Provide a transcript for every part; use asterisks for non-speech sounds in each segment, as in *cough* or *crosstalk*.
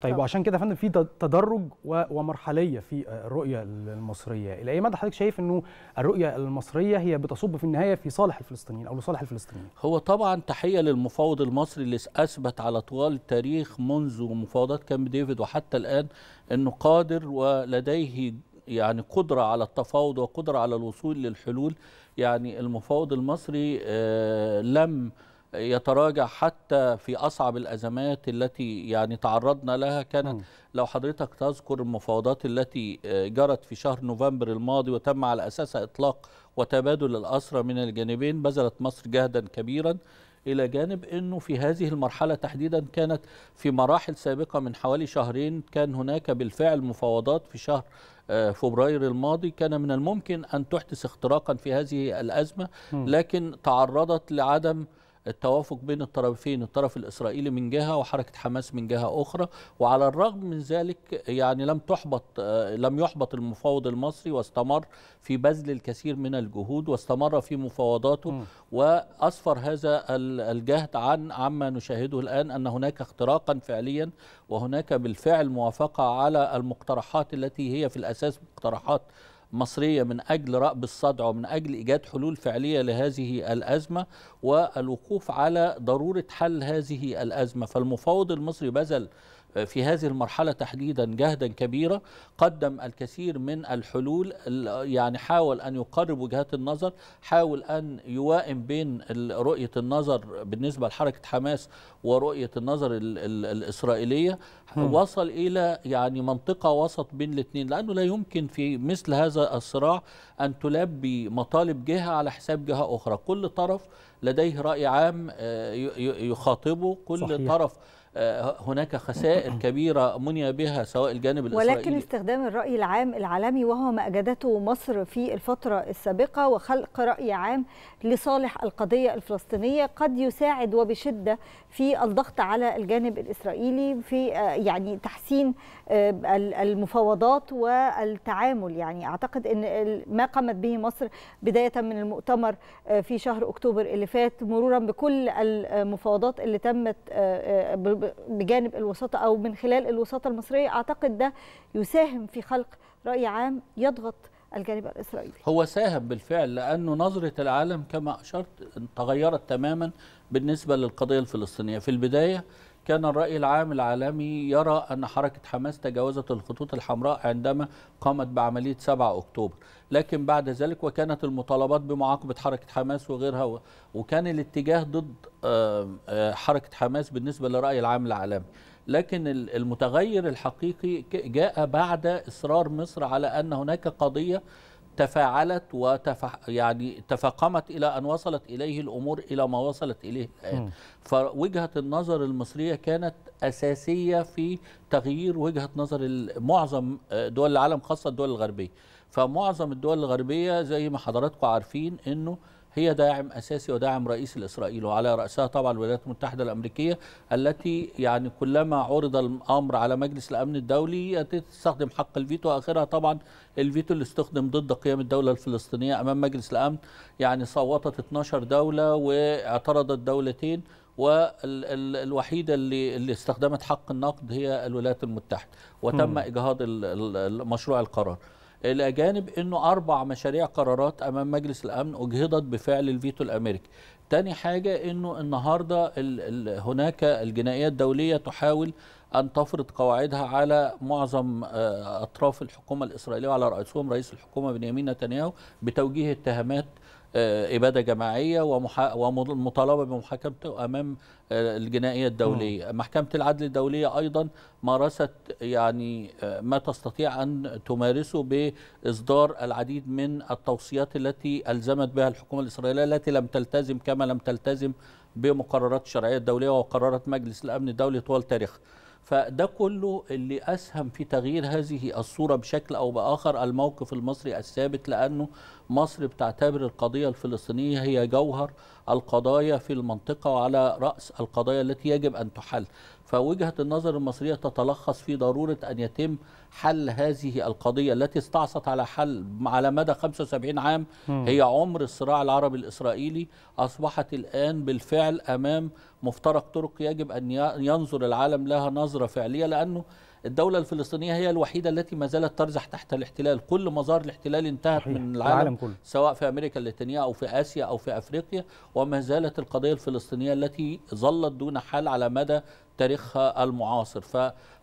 طيب وعشان كده يا فندم في تدرج ومرحليه في الرؤيه المصريه الى اي مدى حضرتك شايف انه الرؤيه المصريه هي بتصب في النهايه في صالح الفلسطينيين او لصالح الفلسطينيين هو طبعا تحيه للمفاوض المصري اللي اثبت على طوال التاريخ منذ مفاوضات كامب ديفيد وحتى الان انه قادر ولديه يعني قدرة على التفاوض وقدرة على الوصول للحلول يعني المفاوض المصري آه، لم يتراجع حتى في أصعب الأزمات التي يعني تعرضنا لها كانت لو حضرتك تذكر المفاوضات التي آه، جرت في شهر نوفمبر الماضي وتم على أساسها إطلاق وتبادل الأسرى من الجانبين بذلت مصر جهدا كبيرا إلى جانب أنه في هذه المرحلة تحديدا كانت في مراحل سابقة من حوالي شهرين كان هناك بالفعل مفاوضات في شهر آه، فبراير الماضي كان من الممكن أن تحدث اختراقا في هذه الأزمة لكن تعرضت لعدم التوافق بين الطرفين الطرف الإسرائيلي من جهة وحركة حماس من جهة أخرى وعلى الرغم من ذلك يعني لم تحبط آه، لم يحبط المفاوض المصري واستمر في بذل الكثير من الجهود واستمر في مفاوضاته وأسفر هذا الجهد عن عما نشاهده الآن أن هناك اختراقا فعليا وهناك بالفعل موافقة على المقترحات التي هي في الأساس مقترحات مصرية من أجل رأب الصدع ومن أجل إيجاد حلول فعلية لهذه الأزمة والوقوف على ضرورة حل هذه الأزمة فالمفاوض المصري بذل في هذه المرحلة تحديدا جهدا كبيرا قدم الكثير من الحلول يعني حاول أن يقرب وجهات النظر حاول أن يوائم بين رؤية النظر بالنسبة لحركة حماس ورؤية النظر الإسرائيلية وصل إلى يعني منطقة وسط بين الاثنين لأنه لا يمكن في مثل هذا الصراع أن تلبي مطالب جهة على حساب جهة أخرى كل طرف لديه رأي عام آه، يخاطبه كل صحيح. طرف آه، هناك خسائر *clears throat* كبيرة مني بها سواء الجانب الإسرائيلي ولكن استخدام الرأي العام العالمي وهو ما أجدته مصر في الفترة السابقة وخلق رأي عام لصالح القضية الفلسطينية قد يساعد وبشدة في الضغط على الجانب الإسرائيلي في آه، يعني تحسين المفاوضات والتعامل يعني أعتقد أن ما قامت به مصر بداية من المؤتمر في شهر أكتوبر اللي اللي فات مرورا بكل المفاوضات اللي تمت آه، آه، بجانب الوساطه او من خلال الوساطه المصريه اعتقد ده يساهم في خلق راي عام يضغط الجانب الاسرائيلي هو ساهم بالفعل لانه نظره العالم كما اشرت تغيرت تماما بالنسبه للقضيه الفلسطينيه في البدايه كان الرأي العام العالمي يرى أن حركة حماس تجاوزت الخطوط الحمراء عندما قامت بعملية 7 أكتوبر لكن بعد ذلك وكانت المطالبات بمعاقبة حركة حماس وغيرها وكان الاتجاه ضد آه، آه، حركة حماس بالنسبة للرأي العام العالمي لكن المتغير الحقيقي جاء بعد إصرار مصر على أن هناك قضية تفاعلت وتف يعني تفاقمت الى ان وصلت اليه الامور الى ما وصلت اليه الان فوجهه النظر المصريه كانت اساسيه في تغيير وجهه نظر معظم آه، دول العالم خاصه الدول الغربيه فمعظم الدول الغربيه زي ما حضراتكم عارفين انه هي داعم أساسي وداعم رئيسي لإسرائيل وعلى رأسها طبعا الولايات المتحدة الأمريكية التي يعني كلما عرض الأمر على مجلس الأمن الدولي تستخدم حق الفيتو آخرها طبعا الفيتو اللي استخدم ضد قيام الدولة الفلسطينية أمام مجلس الأمن يعني صوتت 12 دولة واعترضت دولتين والوحيده اللي اللي استخدمت حق النقد هي الولايات المتحده وتم اجهاض مشروع القرار الأجانب أنه أربع مشاريع قرارات أمام مجلس الأمن أجهضت بفعل الفيتو الأمريكي تاني حاجة أنه النهاردة هناك الجنائية الدولية تحاول أن تفرض قواعدها على معظم آه، أطراف الحكومة الإسرائيلية وعلى رئيسهم رئيس الحكومة بنيامين نتنياهو بتوجيه اتهامات آه، إبادة جماعية ومطالبة بمحاكمته أمام آه، الجنائية الدولية محكمة العدل الدولية أيضا مارست يعني ما تستطيع أن تمارسه بإصدار العديد من التوصيات التي ألزمت بها الحكومة الإسرائيلية التي لم تلتزم كما لم تلتزم بمقررات الشرعية الدولية وقرارات مجلس الأمن الدولي طوال تاريخها فده كله اللي أسهم في تغيير هذه الصورة بشكل أو بآخر الموقف المصري الثابت لأنه مصر بتعتبر القضية الفلسطينية هي جوهر القضايا في المنطقة وعلى رأس القضايا التي يجب أن تحل فوجهة النظر المصرية تتلخص في ضرورة أن يتم حل هذه القضية التي استعصت على حل على مدى 75 عام هي عمر الصراع العربي الإسرائيلي أصبحت الآن بالفعل أمام مفترق طرق يجب أن ينظر العالم لها نظرة فعلية لأنه الدولة الفلسطينية هي الوحيدة التي ما زالت ترزح تحت الاحتلال كل مزار الاحتلال انتهت صحيح. من العالم, العالم كله. سواء في أمريكا اللاتينية أو في آسيا أو في أفريقيا وما زالت القضية الفلسطينية التي ظلت دون حل على مدى تاريخها المعاصر ف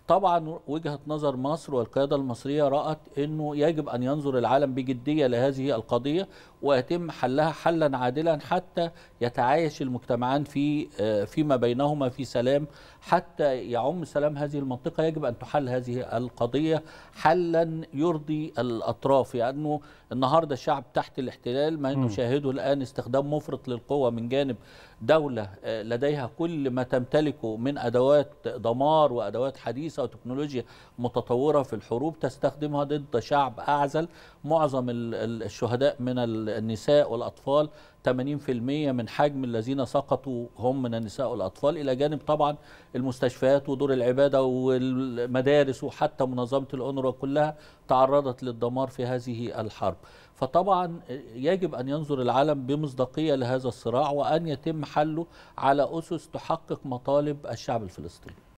طبعا وجهه نظر مصر والقياده المصريه رات انه يجب ان ينظر العالم بجديه لهذه القضيه ويتم حلها حلا عادلا حتى يتعايش المجتمعان في آه، فيما بينهما في سلام حتى يعم سلام هذه المنطقه يجب ان تحل هذه القضيه حلا يرضي الاطراف لانه يعني النهارده الشعب تحت الاحتلال ما نشاهده الان استخدام مفرط للقوه من جانب دوله آه، لديها كل ما تمتلكه من ادوات دمار وادوات حديث حديثة وتكنولوجيا متطورة في الحروب تستخدمها ضد شعب أعزل معظم الشهداء من النساء والأطفال 80% من حجم الذين سقطوا هم من النساء والأطفال إلى جانب طبعا المستشفيات ودور العبادة والمدارس وحتى منظمة الأونروا كلها تعرضت للدمار في هذه الحرب فطبعا يجب أن ينظر العالم بمصداقية لهذا الصراع وأن يتم حله على أسس تحقق مطالب الشعب الفلسطيني